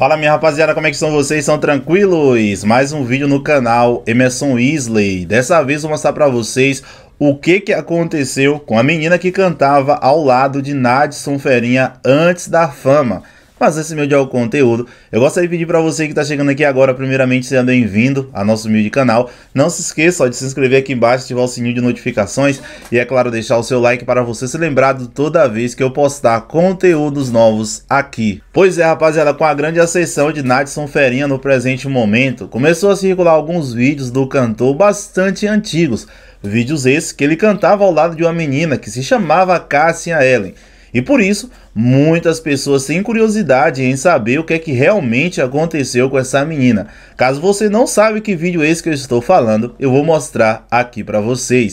Fala minha rapaziada, como é que estão vocês? São tranquilos? Mais um vídeo no canal Emerson Weasley. Dessa vez vou mostrar pra vocês o que, que aconteceu com a menina que cantava ao lado de Nadson Ferinha antes da fama fazer esse meu de conteúdo. Eu gostaria de pedir para você que está chegando aqui agora, primeiramente, seja bem-vindo ao nosso humilde canal. Não se esqueça ó, de se inscrever aqui embaixo, ativar o sininho de notificações e, é claro, deixar o seu like para você ser lembrado toda vez que eu postar conteúdos novos aqui. Pois é, rapaziada, com a grande ascensão de Nadson Ferinha no presente momento, começou a circular alguns vídeos do cantor bastante antigos. Vídeos esses que ele cantava ao lado de uma menina que se chamava Cassia Ellen. E por isso, muitas pessoas têm curiosidade em saber o que é que realmente aconteceu com essa menina. Caso você não sabe que vídeo é esse que eu estou falando, eu vou mostrar aqui para vocês.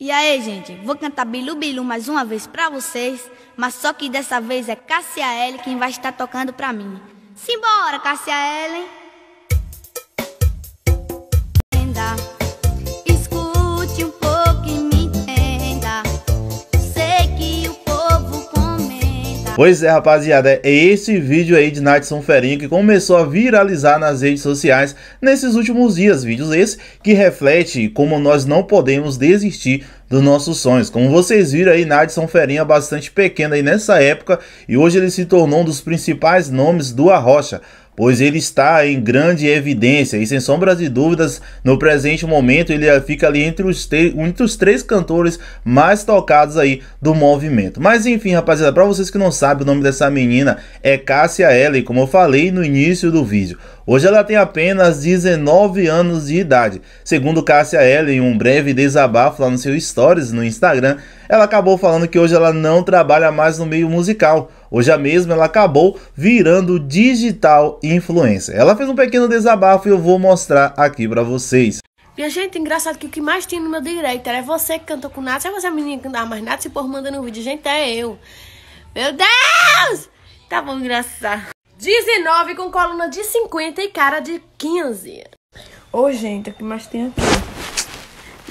E aí, gente, vou cantar Bilu Bilu mais uma vez pra vocês, mas só que dessa vez é Cássia Ellen quem vai estar tocando pra mim. Simbora, Cássia Ellen! Pois é, rapaziada, é esse vídeo aí de Natson Ferinho que começou a viralizar nas redes sociais nesses últimos dias. Vídeos esse que reflete como nós não podemos desistir dos nossos sonhos. Como vocês viram aí, Nadson Ferinha é bastante pequena aí nessa época e hoje ele se tornou um dos principais nomes do Arrocha pois ele está em grande evidência e sem sombras de dúvidas, no presente momento ele fica ali entre os, entre os três cantores mais tocados aí do movimento. Mas enfim, rapaziada, para vocês que não sabem, o nome dessa menina é Cássia Ellen, como eu falei no início do vídeo. Hoje ela tem apenas 19 anos de idade. Segundo Cássia Ellen, em um breve desabafo lá no seu stories no Instagram, ela acabou falando que hoje ela não trabalha mais no meio musical, Hoje mesmo ela acabou virando digital influencer. Ela fez um pequeno desabafo e eu vou mostrar aqui para vocês. Minha gente, engraçado que o que mais tinha no meu direito era você que cantou com nada, se é você é a menina que cantava mais nada, se por mandando um vídeo, gente, é eu. Meu Deus! Tá bom, engraçado. 19 com coluna de 50 e cara de 15. Ô, gente, o que mais tem aqui?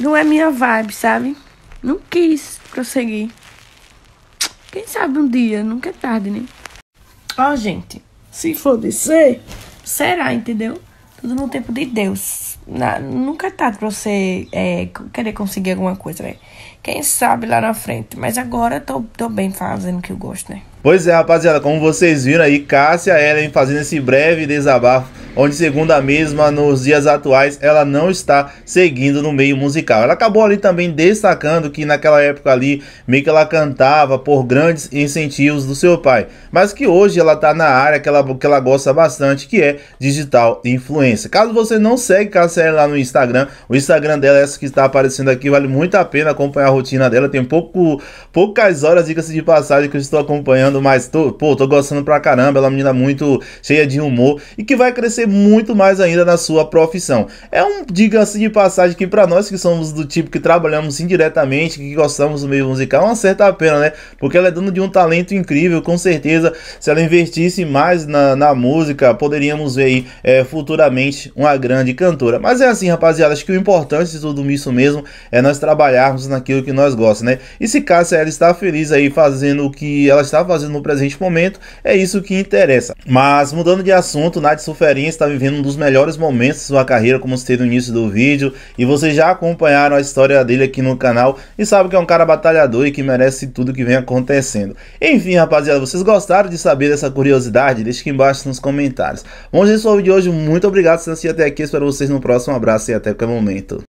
Não é minha vibe, sabe? Não quis prosseguir. Quem sabe um dia, nunca é tarde, né? Ó, oh, gente, se for descer, será, entendeu? Tudo no tempo de Deus. Na, nunca é tarde pra você é, querer conseguir alguma coisa, né? Quem sabe lá na frente. Mas agora tô, tô bem fazendo o que eu gosto, né? Pois é, rapaziada, como vocês viram aí, Cássia Ellen fazendo esse breve desabafo onde, segundo a mesma, nos dias atuais ela não está seguindo no meio musical. Ela acabou ali também destacando que naquela época ali meio que ela cantava por grandes incentivos do seu pai, mas que hoje ela está na área que ela, que ela gosta bastante, que é digital influência. Caso você não segue Cassiane lá no Instagram, o Instagram dela é essa que está aparecendo aqui, vale muito a pena acompanhar a rotina dela, tem pouco, poucas horas, diga-se de passagem, que eu estou acompanhando, mas tô, pô, tô gostando pra caramba, ela é uma menina muito cheia de humor e que vai crescer crescer muito mais ainda na sua profissão. É um, diga-se assim de passagem, que para nós que somos do tipo que trabalhamos indiretamente, que gostamos do meio musical, é uma certa pena, né? Porque ela é dona de um talento incrível, com certeza, se ela investisse mais na, na música, poderíamos ver aí é, futuramente uma grande cantora. Mas é assim, rapaziada, acho que o importante de tudo isso mesmo é nós trabalharmos naquilo que nós gostamos, né? E se Cássia ela está feliz aí fazendo o que ela está fazendo no presente momento, é isso que interessa. Mas mudando de assunto, Nath Suferins está vivendo um dos melhores momentos de sua carreira, como citei no início do vídeo, e vocês já acompanharam a história dele aqui no canal e sabem que é um cara batalhador e que merece tudo que vem acontecendo. Enfim, rapaziada, vocês gostaram de saber dessa curiosidade? Deixe aqui embaixo nos comentários. Bom, gente, esse foi o vídeo de hoje. Muito obrigado por assistir até aqui. Espero vocês no próximo. Um abraço e até qualquer momento.